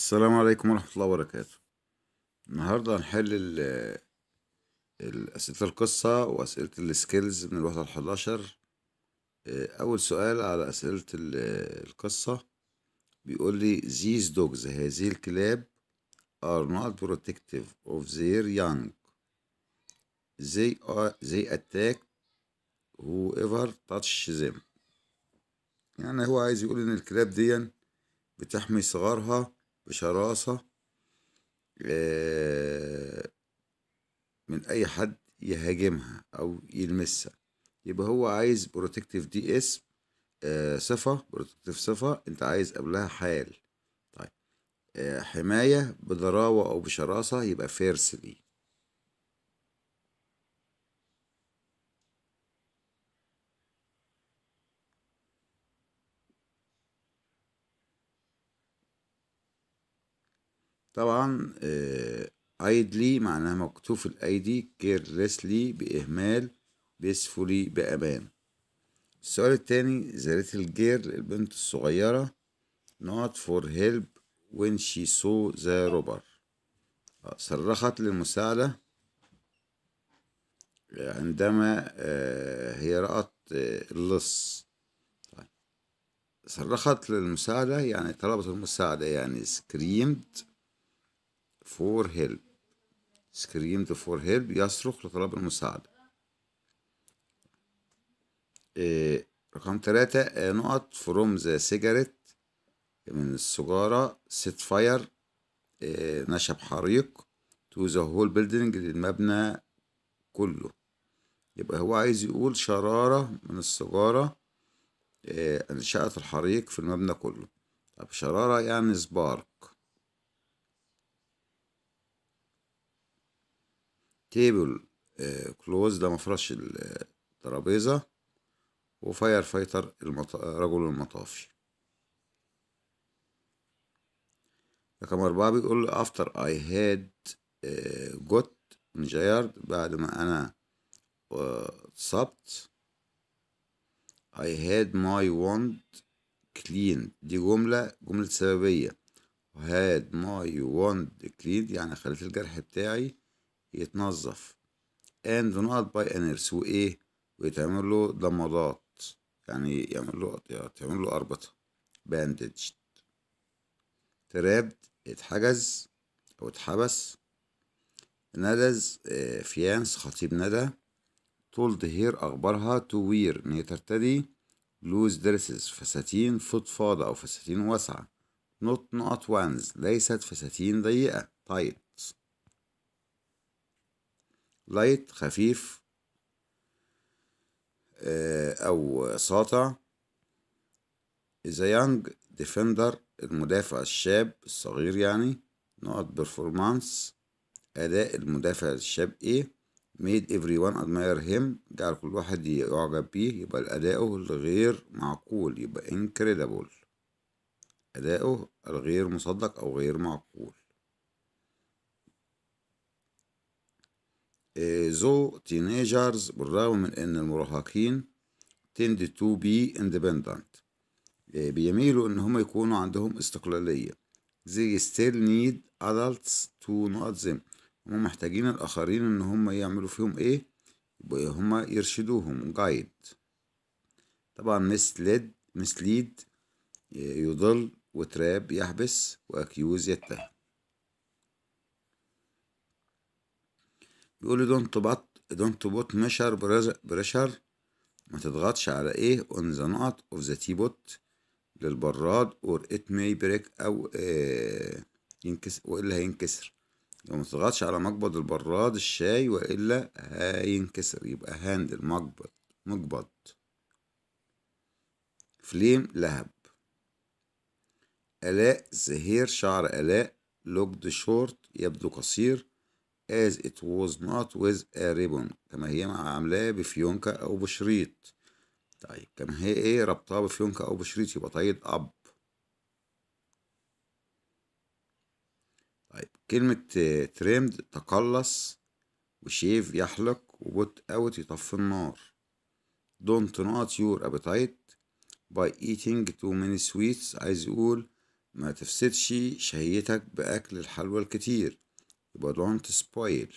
السلام عليكم ورحمة الله وبركاته النهاردة هنحل أسئلة القصة وأسئلة السكيلز من الوحدة الحداشر آه، أول سؤال على أسئلة القصة بيقول لي these dogs هذه الكلاب are not protective of their young they, are, they attack whoever touch them يعني هو عايز يقول إن الكلاب دي بتحمي صغارها بشراسة آه، من أي حد يهاجمها أو يلمسها يبقى هو عايز بروتكتيف دي اسم صفة بروتكتيف صفة أنت عايز قبلها حال طيب آه، حماية بضراوة أو بشراسة يبقى فيرسلي طبعا ايدلي آه، e معناها مكتوف الايدي كيرلسلي باهمال بيسفولي بامان السؤال التاني ذا ليتل جير البنت الصغيرة not for help when she saw the robber آه، صرخت للمساعدة عندما آه، هي رأت اللص طيب. صرخت للمساعدة يعني طلبت المساعدة يعني screamed فور هيلب screamed for help يصرخ لطلب المساعدة آه، رقم تلاتة آه، نقط from the cigarette آه، من السجارة set fire نشب حريق to the whole building للمبنى كله يبقى هو عايز يقول شرارة من السجارة انشأت الحريق في المبنى كله طب شرارة يعني سبارك تيبل كلوز آه، ده مفرش الترابيزة وفاير فايتر المط... رجل المطافي رقم أربعة بيقول after I had آه، got injured بعد ما أنا آه، اتصبت I had my wound cleaned دي جملة جملة سببية had my wound cleaned يعني خليت الجرح بتاعي يتنظف and not by aners وإيه ويتعمل له ضمادات يعني يعمل له يعمل يعني له أربطة bandaged تراب اتحجز أو اتحبس ندز فيانس آه، خطيب ندى تولد هير أخبارها تو وير إن هي ترتدي لوز دريسز فساتين فضفاضة أو فساتين واسعة نوت نوت وانز ليست فساتين ضيقة تايت طيب. لايت خفيف آه، أو ساطع إذا يانج ديفندر المدافع الشاب الصغير يعني نقط بيرفورمانس أداء المدافع الشاب إيه ميد افري وان أدماير هيم جعل كل واحد يعجب بيه يبقى أداؤه الغير معقول يبقى إنكريدبل أداؤه الغير مصدق أو غير معقول ذو تينيجرز بالرغم من أن المراهقين تند تو بي اندبندنت آه، بيميلوا إن هم يكونوا عندهم استقلالية they still need adults to not them هم محتاجين الآخرين إن هم يعملوا فيهم إيه هم يرشدوهم guide طبعا مسليد مسليد آه، يضل وتراب يحبس وأكيوز يتهم بيقول له دونت بط دونت بوت ميشر بريشر ما تضغطش على ايه اون ذا نقط اوف ذا تي بوت للبراد اور ات ماي بريك او آه ينكسر والا هينكسر لو ما تضغطش على مقبض البراد الشاي والا هينكسر يبقى هاندل مقبض مقبض فليم لهب آلاء زهير شعر آلاء لوكد شورت يبدو قصير as it was not with a ribbon كما هي عاملاه بفيونكة أو بشريط طيب كما هي إيه ربطها بفيونكة أو بشريط يبقى طيب أب طيب كلمة تريمد تقلص وشيف يحلق وبوت أوت يطفي النار don't not your appetite by eating too many sweets عايز يقول ما تفسدش شهيتك بأكل الحلوى الكتير يبقى don't spoil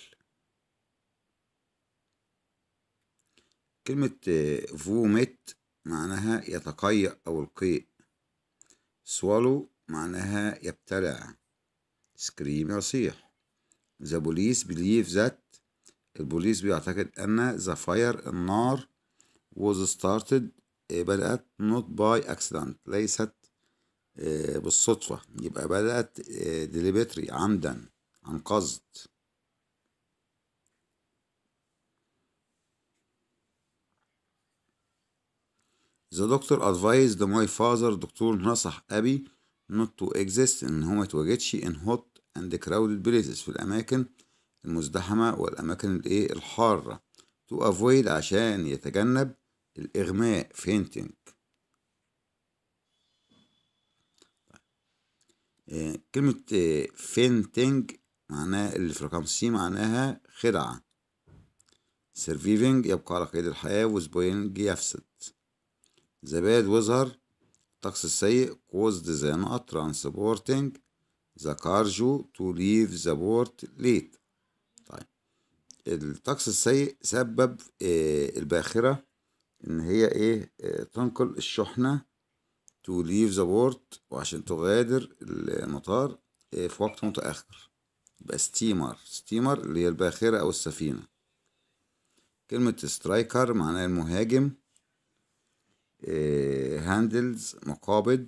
كلمة vomit معناها يتقيأ أو القيء swallow معناها يبتلع scream يصيح the police believe that البوليس بيعتقد أن the fire النار was started بدأت not by accident ليست بالصدفة يبقى بدأت deliberately عمدا عن قصد The doctor advised my father دكتور نصح أبي not to exist إن هو متواجدش in hot and crowded places في الأماكن المزدحمة والأماكن الإيه الحارة to avoid عشان يتجنب الإغماء fainting طيب. إيه، كلمة إيه، fainting معناه اللي في رقم سي معناها خدعة سيرفيفنج يبقى على قيد الحياة وسبوينج يفسد زباد وظهر الطقس السيء caused ديزاين not ذا كارجو تو ليف ذا بورت ليت طيب الطقس السيء سبب إيه الباخرة إن هي إيه آه، تنقل الشحنة تو ليف ذا بورت وعشان تغادر المطار إيه في وقت متأخر يبقى ستيمر ستيمر اللي هي الباخرة أو السفينة كلمة سترايكر معناها المهاجم هاندلز آه، مقابض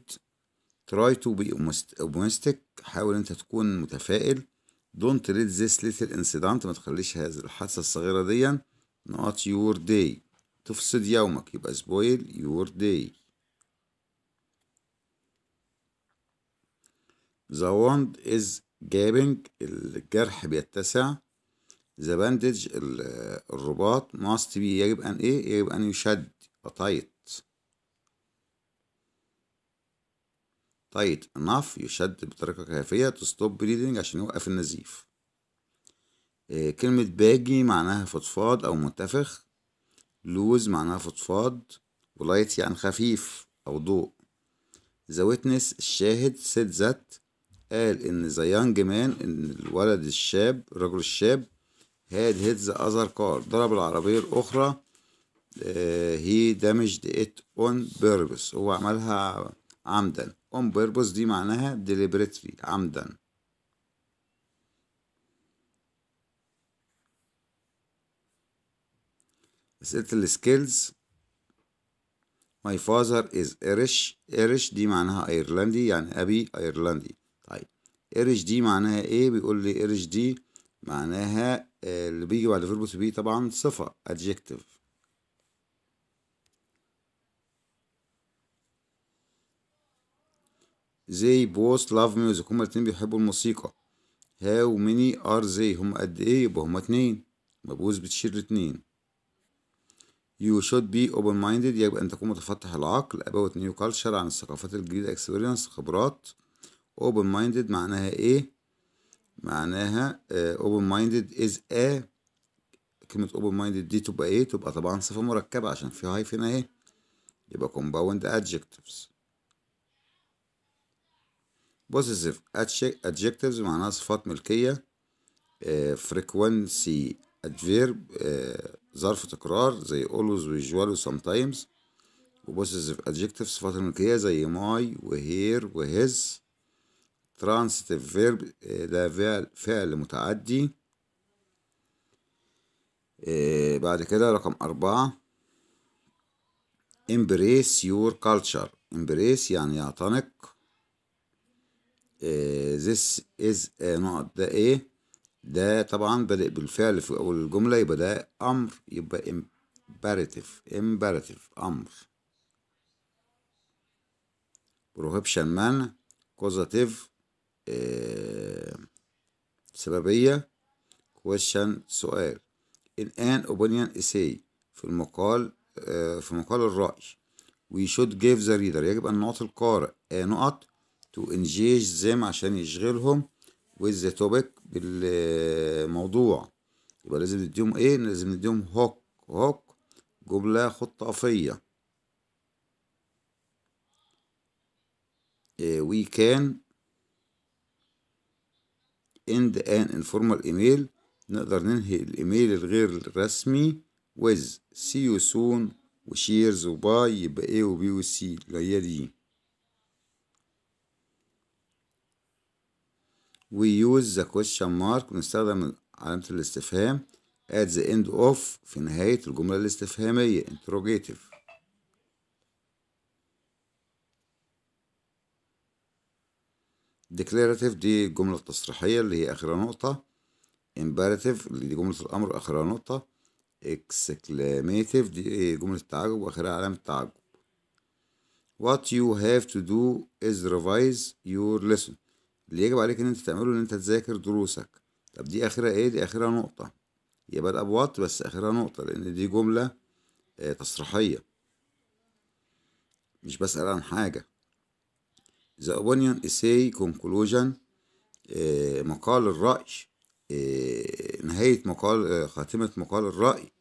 تراي تو بي اوبمستيك حاول انت تكون متفائل دونت ليت ذيس ليتل انسيدنت ما تخليش هذه الحادثة الصغيرة دي نوت يور داي تفسد يومك يبقى سبويل يور داي The وند is جابنج الجرح بيتسع ذا باندج الرباط ماست بي يجب أن إيه يجب أن يشد تايت تايت انف يشد بطريقة كافية تستوب بريدنج عشان يوقف النزيف إيه كلمة باجي معناها فضفاض أو منتفخ لوز معناها فضفاض ولايت يعني خفيف أو ضوء ذا ويتنس الشاهد سيد ذات قال ان ذا يانج مان ان الولد الشاب الرجل الشاب هاد هيدز اذر كار ضرب العربيه الاخرى هي دامجد ات اون بيربس هو عملها عمدا اون بيربس دي معناها deliberately عمدا اسئله السكيلز My father is Irish Irish دي معناها ايرلندي يعني ابي ايرلندي ارش دي معناها ايه بيقول لي ارش دي معناها آه، اللي بيجي بعد فيرب تو بي طبعا صفة adjective they both love music هما الاتنين بيحبوا الموسيقى how many are they هما قد ايه يبقى هما اتنين مبوز بتشير لاتنين you should be open minded يجب ان تكون متفتح العقل about new culture عن الثقافات الجديدة اكسبيرينس خبرات open minded معناها ايه معناها uh, open minded is a كلمة open minded دي تبقى ايه تبقى طبعا صفة مركبة عشان في هايفن اهي يبقى compound adjectives possessive adjectives معناها صفات ملكية uh, frequency adverb ظرف uh, تكرار زي always usual sometimes و possessive adjectives صفات ملكية زي my و here و his transitive فيرب آه، ده فعل متعدي آه، بعد كده رقم أربعة embrace your culture embrace يعني يعتنق آه، this is نقط ده ايه ده طبعا بادئ بالفعل في أول الجملة يبقى ده أمر يبقى imperative imperative أمر prohibition man causative آه، سببية question سؤال in an opinion essay في المقال آه، في مقال الرأي we should give the reader يجب أن نعطي القارئ آه، نقط to engage them عشان يشغلهم with the topic بالموضوع يبقى لازم نديهم ايه لازم نديهم هوك هوك جملة خطافية we can end an informal email نقدر ننهي الايميل الغير رسمي with see you soon و و وباي يبقى A و و C اللي هي دي we use the question mark بنستخدم علامة الاستفهام at the end of في نهاية الجملة الاستفهامية interrogative declarative دي الجملة التصريحية اللي هي آخرها نقطة imperative اللي دي جملة الأمر آخرها نقطة exclamative دي جملة التعجب وآخرها علامة تعجب what you have to do is revise your lesson اللي يجب عليك إن أنت تعمله إن أنت تذاكر دروسك طب دي آخرها إيه دي آخرها نقطة هي بادئة بوات بس آخرها نقطة لأن دي جملة تصريحية مش بسأل عن حاجة The Opinion Essay Conclusion آه، مقال الرأي آه، نهاية مقال آه، خاتمة مقال الرأي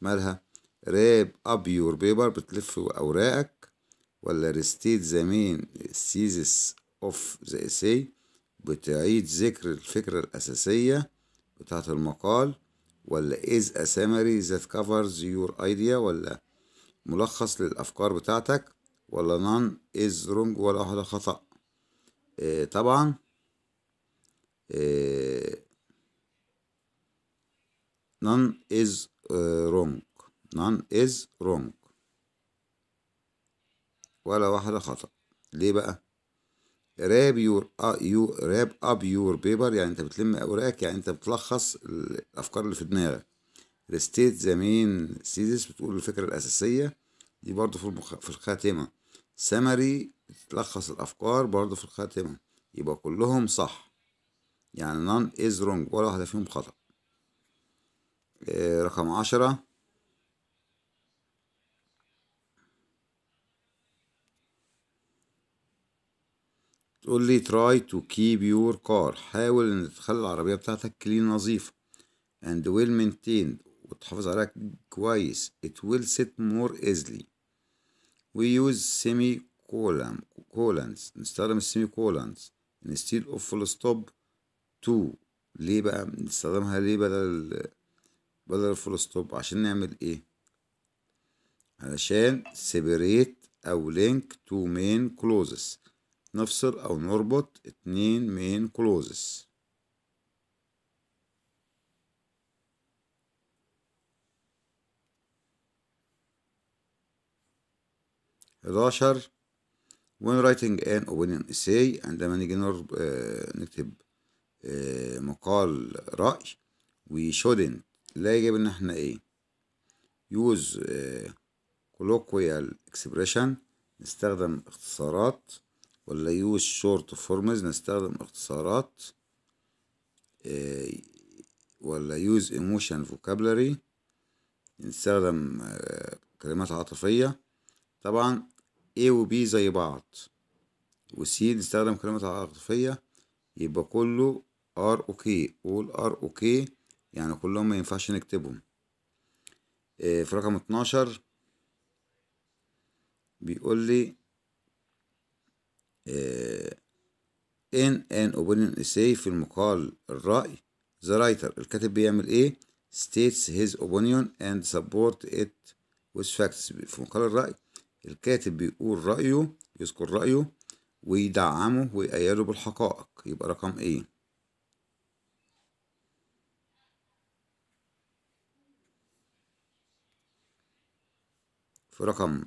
مالها راب اب يور بيبر بتلف أوراقك ولا ريستيت ذا مين سيزس اوف ذا اساي بتعيد ذكر الفكرة الأساسية بتاعة المقال ولا is a summary that covers your idea ولا ملخص للأفكار بتاعتك ولا نان از رونج ولا واحدة خطأ إيه طبعا إيه نان از رونج wrong none ولا واحدة خطأ ليه بقى راب يور آه، يو راب اب يور بيبر يعني انت بتلم اوراقك يعني انت بتلخص الافكار اللي في دماغك ريستيت ذا مين سيزس بتقول الفكرة الأساسية دي برضو في, المخ... في الخاتمة سمري تلخص الأفكار برضه في الخاتمة يبقى كلهم صح يعني none is wrong ولا واحدة فيهم خطأ آه، رقم عشرة تقول لي try to keep your car حاول ان تخلي العربية بتاعتك كلين نظيفة and well maintained وتحافظ عليها كويس it will sit more easily we use semicolon colons نستخدم السيمي كولنز instead of full stop to ليه بقى نستخدمها ليه بدل بدل full stop عشان نعمل ايه علشان سيبريت او لينك تو مين كلوزز نفصل او نربط اتنين مين كلوزز 11 when writing an opinion essay عندما نيجي نكتب مقال رأي we shouldn't لا يجب ان احنا ايه use colloquial expression نستخدم اختصارات ولا use short forms نستخدم اختصارات ولا use emotion vocabulary نستخدم كلمات عاطفية طبعا A و B زي بعض و C نستخدم كلمة العاطفية يبقى كله R و K قول R و K يعني كلهم ما ينفعش نكتبهم آه، في رقم اتناشر بيقول لي آه، in an opinion essay في المقال الرأي the writer الكاتب بيعمل ايه states his opinion and support it with facts في مقال الرأي الكاتب بيقول رأيه يذكر رأيه ويدعمه ويأيده بالحقائق يبقى رقم ايه في رقم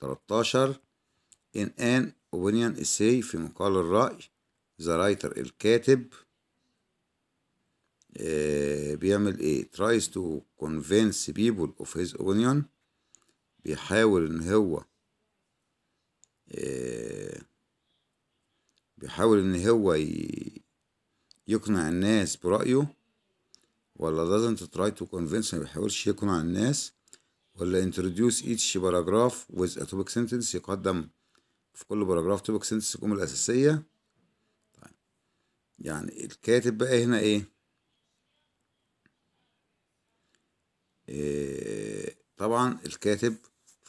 13 in an opinion essay في مقال الرأي the writer الكاتب آه، بيعمل ايه tries to convince people of his opinion بيحاول ان هو آه، بيحاول ان هو يقنع الناس برأيه ولا doesn't try to convince ما بيحاولش يقنع الناس ولا introduce each paragraph with a topic sentence يقدم في كل paragraph topic sentence الجملة الأساسية طيب، يعني الكاتب بقى هنا إيه؟, إيه طبعا الكاتب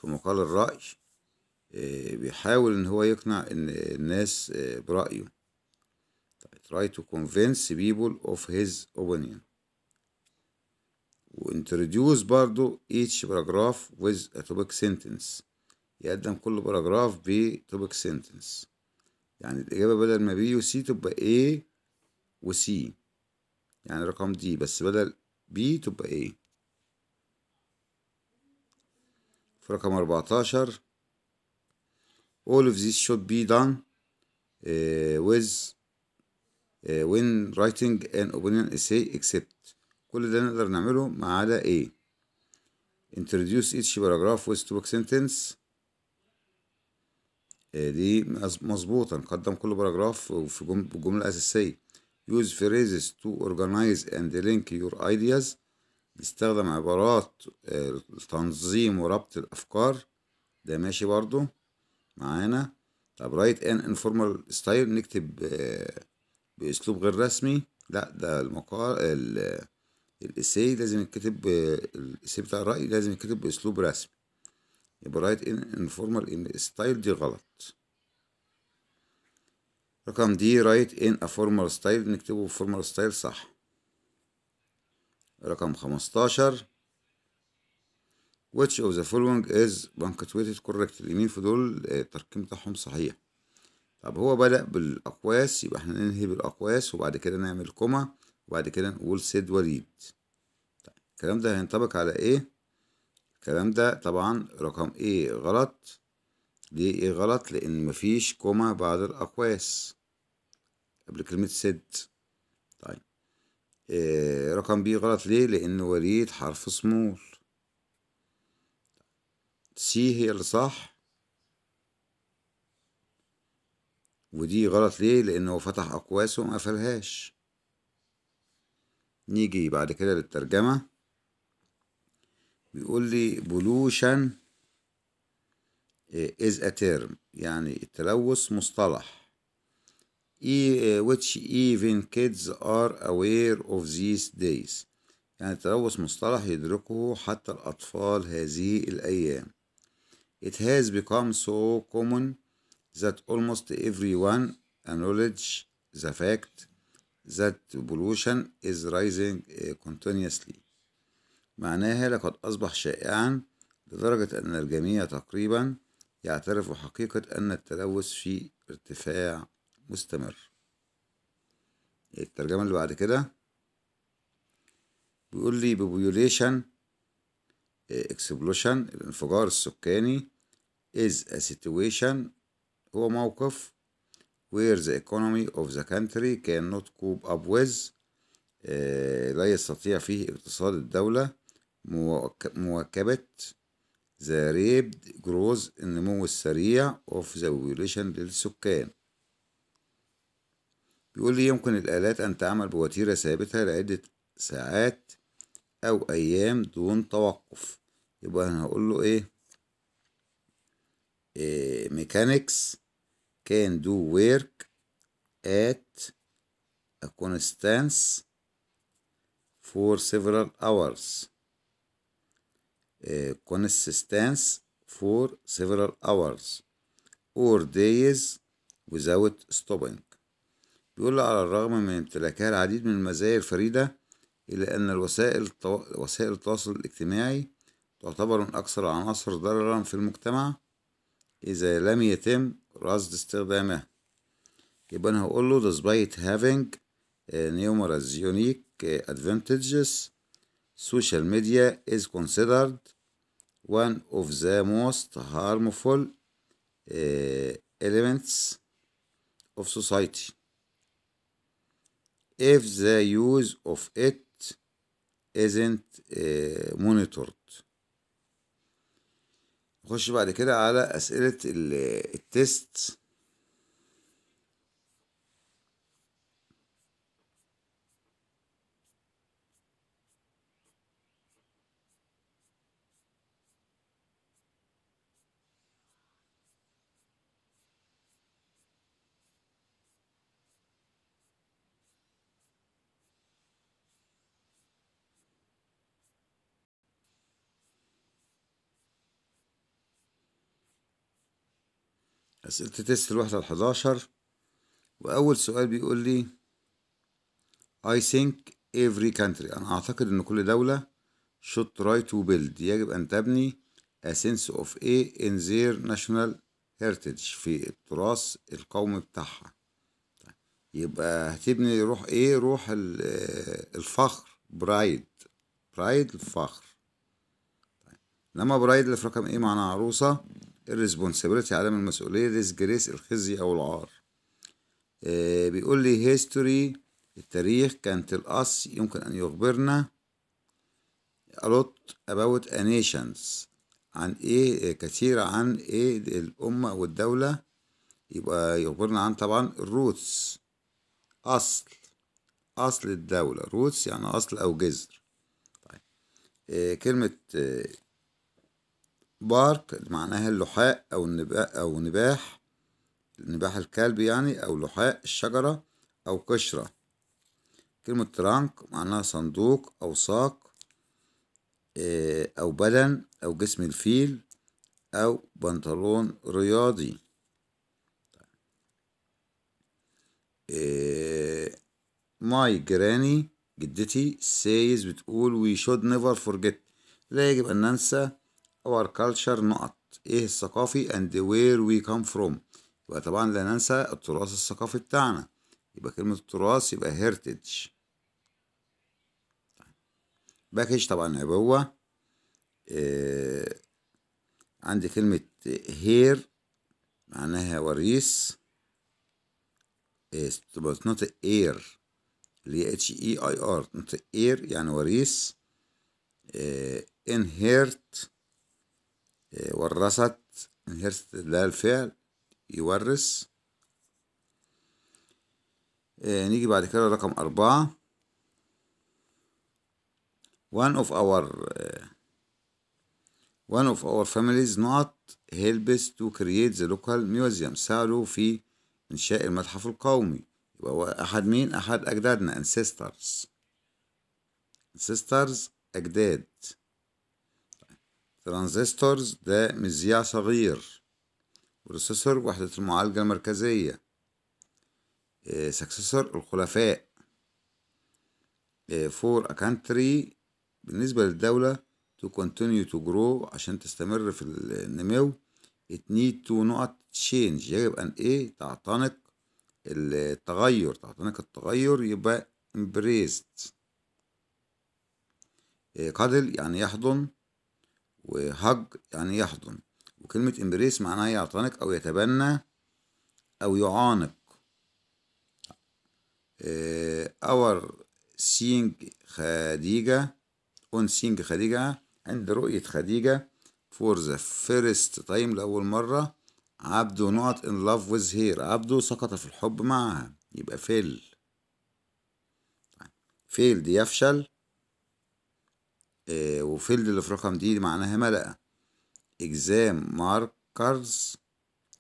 في مقال الرأي آه، بيحاول إن هو يقنع إن الناس آه، برأيه طيب، try to convince people of his opinion introduce برضو each paragraph with a topic sentence يقدم كل باراجراف ب topic sentence يعني الإجابة بدل ما بي وسي تبقى A وسي يعني رقم دي بس بدل B تبقى A في رقم 14 all of this should be done uh, with uh, when writing an opinion essay except كل ده نقدر نعمله ما عدا ايه introduce each paragraph with two sentence دي مظبوطة نقدم كل باراجراف في جملة أساسية use phrases to organize and link your ideas بيستخدم عبارات لتنظيم آه، وربط الأفكار ده ماشي برضو معانا طب رايت ان انفورمال ستايل نكتب آه، بأسلوب غير رسمي لا ده المقال الإساي لازم يتكتب آه، الإساي بتاع الرأي لازم يتكتب بأسلوب رسمي يبقى رايت ان انفورمال ستايل دي غلط رقم دي رايت ان افورمال ستايل نكتبه فورمال ستايل صح رقم 15 which of the following is punctuated correct اليمين في دول آه، الترقيم بتاعهم صحيح طب هو بدأ بالأقواس يبقى احنا ننهي بالأقواس وبعد كده نعمل كوما وبعد كده نقول سيد وريد طيب الكلام ده هينطبق على ايه الكلام ده طبعا رقم ايه غلط ليه ايه غلط لان مفيش كوما بعد الأقواس قبل كلمة سيد آه، رقم بي غلط ليه لان وريد حرف سمول سي هي اللي صح ودي غلط ليه لأنه فتح أقواس وما قفلهاش نيجي بعد كده للترجمة بيقول لي بولوشن از آه، ا يعني التلوث مصطلح which even kids are aware of these days يعني التلوث مصطلح يدركه حتى الأطفال هذه الأيام It has become so common that almost everyone acknowledge the fact that pollution is rising continuously معناها لقد أصبح شائعا لدرجة أن الجميع تقريبا يعترف حقيقة أن التلوث في ارتفاع مستمر الترجمة اللي بعد كده بيقول لي population explosion الانفجار السكاني is a situation هو موقف where the economy of the country cannot cope up with لا يستطيع فيه اقتصاد الدولة مواكبة the rapid growth النمو السريع of the population للسكان بيقول لي يمكن الآلات أن تعمل بوتيرة ثابتة لعدة ساعات أو أيام دون توقف يبقى أنا هقول له إيه ميكانيكس كان دو ويرك ات ا كونستانس فور سيفرال اورز كونستانس فور سيفرال اورز اور دايز without stopping بيقول على الرغم من امتلاكها العديد من المزايا الفريدة إلا أن الوسائل التو... وسائل التواصل الاجتماعي تعتبر من أكثر العناصر ضررا في المجتمع إذا لم يتم رصد استخدامها يبقى أنا هقول له despite having آه، numerous unique آه، advantages social media is considered one of the most harmful آه، elements of society if the use of it isn't monitored نخش بعد كده على أسئلة التيست أسئلة تيست الوحدة الحداشر وأول سؤال بيقول لي I think every country أنا أعتقد إن كل دولة should try to build يجب أن تبني a sense of a in their national heritage في التراث القومي بتاعها يبقى هتبني روح ايه روح الفخر برايد برايد الفخر لما برايد اللي في رقم ايه معناها عروسة الريسبونسابيلتي عدم المسؤولية جريس الخزي أو العار آه بيقول لي هيستوري التاريخ كانت الأص يمكن أن يخبرنا ألوت أباوت أنيشنز عن إيه آه، كثير عن إيه الأمة أو الدولة يبقى يخبرنا عن طبعا الروتس أصل أصل الدولة روتس يعني أصل أو جذر طيب. آه كلمة آه بارك معناها اللحاء أو النباح أو نباح نباح الكلب يعني أو لحاء الشجرة أو قشرة كلمة ترانك معناها صندوق أو ساق آه، أو بدن أو جسم الفيل أو بنطلون رياضي ماي آه، جراني جدتي سايز بتقول وي شود نيفر فورجيت لا يجب أن ننسى our culture نقط ايه الثقافي and where we come from يبقى طبعا لا ننسى التراث الثقافي بتاعنا يبقى كلمة التراث يبقى heritage باكج طبعا عبوة آه عندي كلمة هير معناها وريث تبقى تنطق اير اللي هي اتش اي اي ار تنطق اير يعني وريث انهيرت آه، ورثت من inherited ده الفعل يورث آه، نيجي بعد كده رقم أربعة one of our آه، one of our families not helps to create the local museum ساعدوا في إنشاء المتحف القومي يبقى أحد مين أحد أجدادنا ancestors ancestors أجداد ترانزستورز ده مذياع صغير بروسيسور وحدة المعالجة المركزية سكسسور آه، الخلفاء فور فور أكانتري بالنسبة للدولة تو كونتينيو تو جرو عشان تستمر في النمو it need to not change يجب أن إيه تعتنق التغير تعتنق التغير يبقى embraced آه، قدل يعني يحضن وهج يعني يحضن وكلمة امبريس معناها يعتنق أو يتبنى أو يعانق اور آه، سينج خديجة اون سينج خديجة عند رؤية خديجة فور ذا فيرست تايم لأول مرة عبده نوت ان لاف ويز هير عبده سقط في الحب معها يبقى فيل فيل دي يفشل آه، وفيلد اللي في رقم دي معناها ملأ exam markers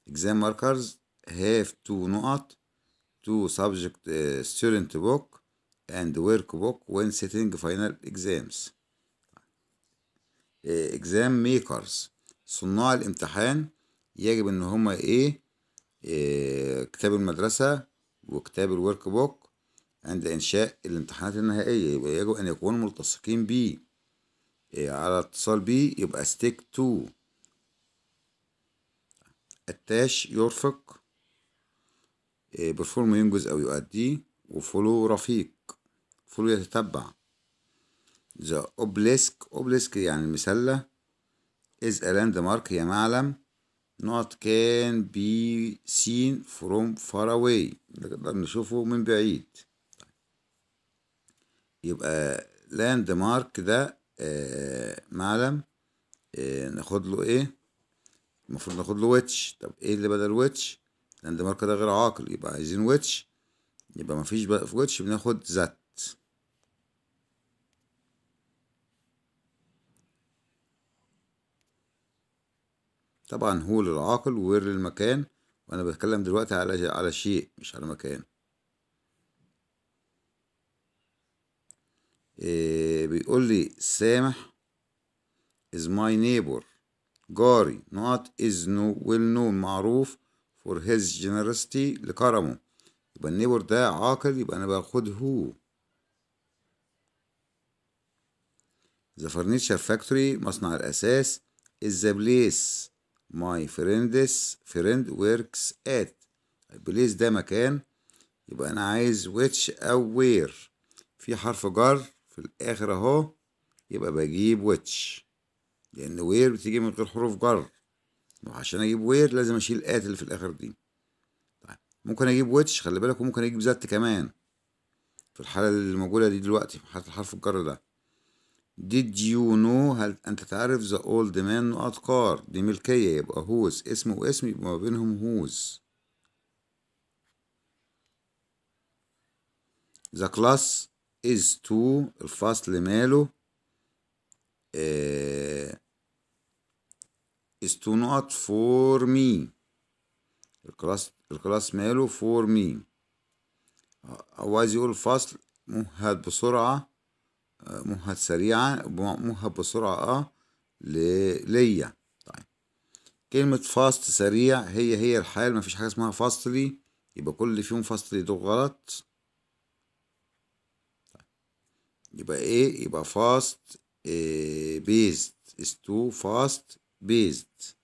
اكزام ماركرز have تو نقط تو سبجكت ستودنت student book and workbook when setting final exams آه، اكزام exam makers صناع الامتحان يجب ان هما ايه إيه كتاب المدرسة وكتاب الورك بوك عند انشاء الامتحانات النهائية يجب ان يكونوا ملتصقين بيه إيه، على اتصال بي يبقى ستيك تو التاش يرفق إيه، برفورم ينجز أو يؤدي وفولو رفيق فولو يتتبع ذا اوبليسك اوبليسك يعني المسلة از لاند مارك هي معلم نوت كان بي سين فروم فار أواي نقدر نشوفه من بعيد يبقى لاند مارك ده آه، معلم آه، ناخد له ايه المفروض ناخد له ويتش طب ايه اللي بدل ويتش لاند مارك ده غير عاقل يبقى عايزين ويتش يبقى مفيش بقى في ويتش بناخد ذات طبعا هو للعاقل وير للمكان وانا بتكلم دلوقتي على على شيء مش على مكان بيقول لي سامح is my neighbor جاري not is no well known معروف for his generosity لكرمه يبقى النيبر ده عاقل يبقى انا باخد هو The furniture factory مصنع الأساس is the place my friend's friend works at البليس ده مكان يبقى أنا عايز which أو where في حرف جر في الاخر اهو يبقى بجيب ويتش لان وير بتيجي من غير حروف جر وعشان اجيب وير لازم اشيل ات اللي في الاخر دي طيب ممكن اجيب ويتش خلي بالك وممكن اجيب زت كمان في الحاله اللي موجوده دي دلوقتي في حاله الحرف الجر ده did you know هل انت تعرف the old man نقط كار دي ملكيه يبقى هوز اسم واسم يبقى ما بينهم هوز the class is to الفصل ماله آه is to not for me الكلاس الكلاس ماله for me هو عايز يقول فصل مهد بسرعة آه، مهد سريعة مهد بسرعة اه ليا طيب كلمة فاست سريع هي هي الحال مفيش حاجة اسمها فاصلي يبقى كل اللي فيهم فاستلي دول غلط يبقى ايه يبقى فاست آه، بيزد is تو فاست based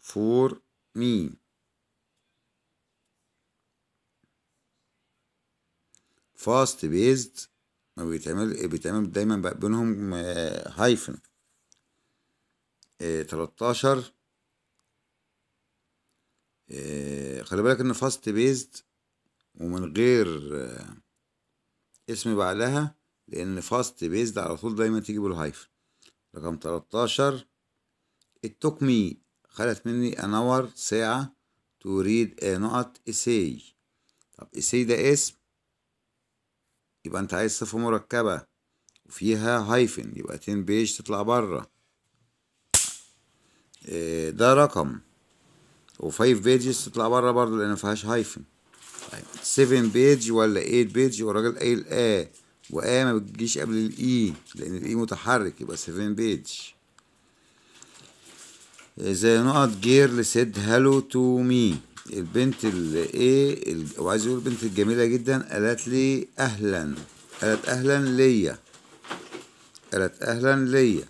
فور me فاست based ما بيتعمل بيتعمل دايما بقى بينهم هايفن آه، آه، تلتاشر خلي بالك ان فاست بيزد ومن غير اسم بعدها لأن فاست بيزد على طول دايما تيجي بالهايفن رقم 13 it took me خدت مني an hour ساعة to read a نقط essay طب essay ده اسم يبقى انت عايز صفة مركبة وفيها هايفن يبقى تين بيج تطلع بره آه، ده رقم وفايف بيجز تطلع بره برضه لأن مفيهاش هايفن 7 طيب. بيج ولا 8 بيج والراجل قايل اه وآ ما بتجيش قبل الإي e، لأن الإي e متحرك يبقى 7 بيج زي نقط جير لسيد هالو تو مي البنت الايه وعايز اقول البنت الجميله جدا قالت لي اهلا قالت اهلا ليا قالت اهلا ليا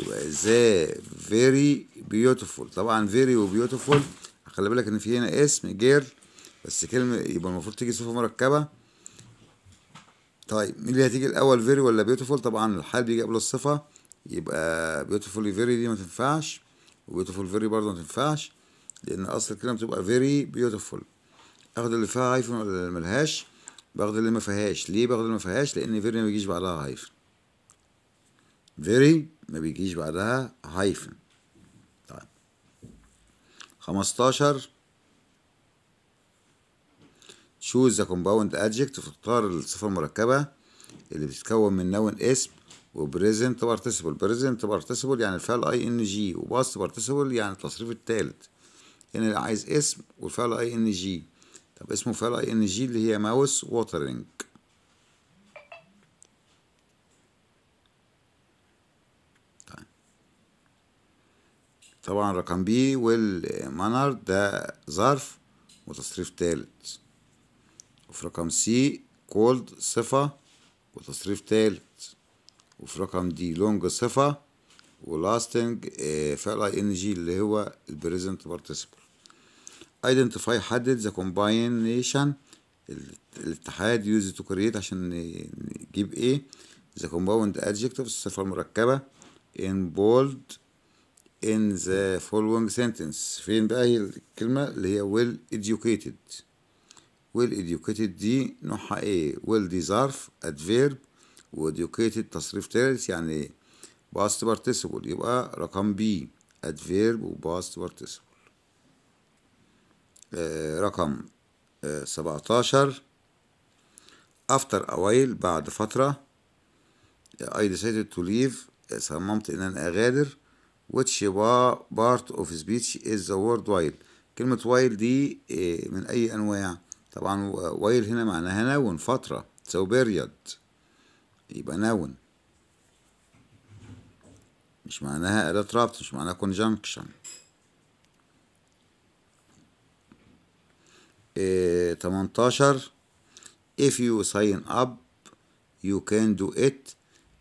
يبقى ازاي فيري بيوتيفول طبعا فيري وبيوتيفول خلي بالك ان في هنا اسم جيرل بس كلمة يبقى المفروض تيجي صفة مركبة طيب مين اللي هتيجي الأول فيري ولا بيوتيفول طبعا الحال بيجي قبل الصفة يبقى بيوتيفول فيري دي ما تنفعش وبيوتيفول فيري برضه ما تنفعش لأن أصل الكلمة بتبقى فيري بيوتيفول آخد اللي فيها هايفن ولا اللي ملهاش باخد اللي ما فيهاش ليه باخد اللي ما فيهاش لأن فيري ما بيجيش بعدها هايفن فيري ما بيجيش بعدها هايفن طيب خمستاشر choose the compound adjective تختار الصفة المركبة اللي بتتكون من نون اسم وبريزنت بارتيسيبل بريزنت بارتيسيبل يعني الفعل اي ان جي وباست بارتيسيبل يعني التصريف التالت هنا يعني عايز اسم والفعل اي ان جي طب اسمه فعل اي ان جي اللي هي ماوس واترنج طيب. طبعا رقم بي والمانر ده ظرف وتصريف تالت وفي رقم سي كولد صفة وتصريف تالت وفي رقم دي لونج صفة ولاستنج آه، فعل اي ان جي اللي هو البريزنت بارتيسيبل ايدنتيفاي حدد ذا كومباينيشن الاتحاد يوز تو كريت عشان نجيب ايه ذا كومباوند ادجكتيف الصفة المركبة ان بولد in the following sentence فين بقى هي الكلمة اللي هي well educated well educated دي نوعها ايه well دي adverb و educated تصريف تالت يعني past participle يبقى رقم B adverb و past participle رقم سبعتاشر after a while بعد فترة I decided to leave صممت إن أنا أغادر which part of speech is the word while كلمة while دي من أي أنواع طبعا ويل هنا معناها نون فترة سو بيريد يبقى نون مش معناها أداة رابط مش معناها conjunction إيه 18 if you sign up you can do it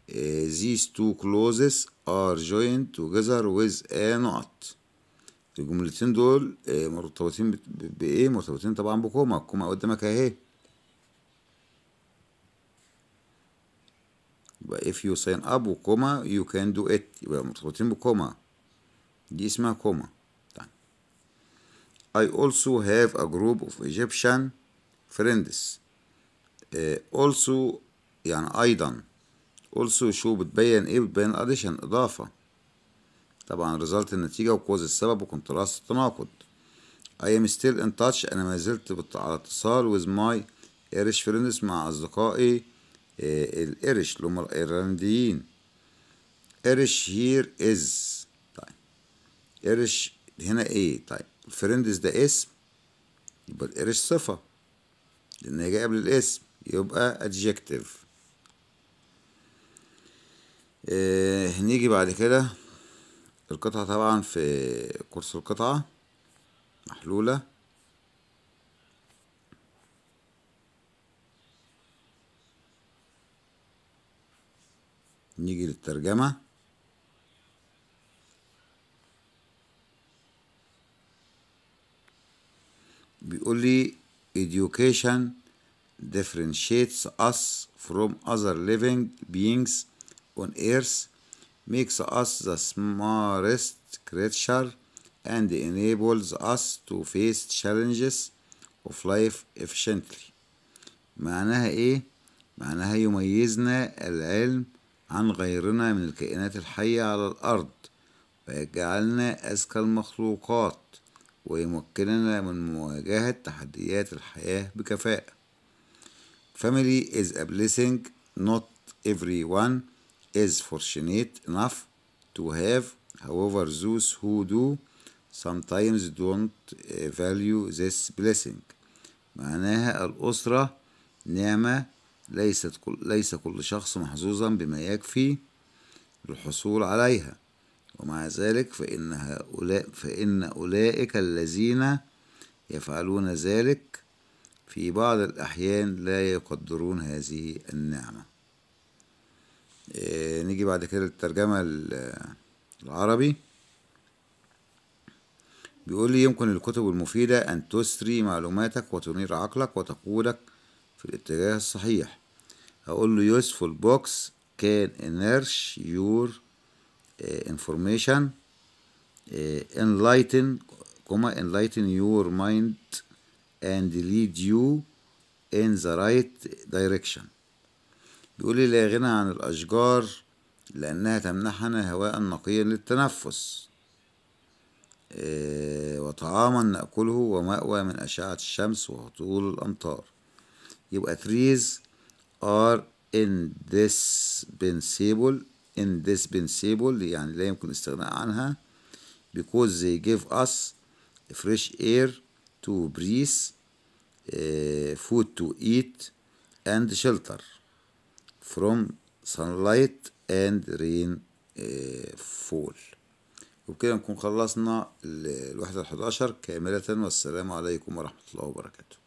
these two clauses are joined together with a not الجملتين دول آه، مرتبطين بايه مرتبطين طبعا بكوما الكوما قدامك اهي يبقى if you sign up وكوما you can do it يبقى مرتبطين بكوما دي اسمها كوما طيب. I also have a group of Egyptian friends uh, also يعني أيضا also شو بتبين ايه بتبين addition إضافة طبعا ريزلت النتيجة وكوز السبب وكونتراست التناقض I am still in touch أنا ما زلت على اتصال with my Irish friends مع أصدقائي آه، الإيرش اللي هم الأيرلنديين Irish here is طيب ايرش هنا إيه طيب فريندز ده اسم يبقى الإيرش صفة لأن هي جاية قبل الاسم يبقى adjective إيه هنيجي بعد كده القطعة طبعا في قرص القطعة محلولة نيجي للترجمة بيقول لي education differentiates us from other living beings on earth makes us the smartest creature and enables us to face challenges of life efficiently معناها ايه؟ معناها يميزنا العلم عن غيرنا من الكائنات الحية على الأرض ويجعلنا أذكى المخلوقات ويمكننا من مواجهة تحديات الحياة بكفاءة Family is a blessing not everyone is fortunate enough to have however those who do sometimes don't uh, value this blessing معناها الأسرة نعمة ليست كل ليس كل شخص محظوظا بما يكفي للحصول عليها ومع ذلك فإن هؤلاء فإن أولئك الذين يفعلون ذلك في بعض الأحيان لا يقدرون هذه النعمة آه، نيجي بعد كده للترجمة العربي بيقول لي يمكن الكتب المفيدة أن تسري معلوماتك وتنير عقلك وتقودك في الاتجاه الصحيح هقول له useful books can enrich your آه، information آه، enlighten كما enlighten your mind and lead you in the right direction بيقول لي لا غنى عن الأشجار لأنها تمنحنا هواء نقيا للتنفس آه، وطعاما نأكله ومأوى من أشعة الشمس وهطول الأمطار يبقى trees are indispensable indispensable يعني لا يمكن الاستغناء عنها because they give us fresh air to breathe آه، food to eat and shelter from sunlight and rain eh, fall وبكده نكون خلصنا الوحدة الحداشر كاملة والسلام عليكم ورحمة الله وبركاته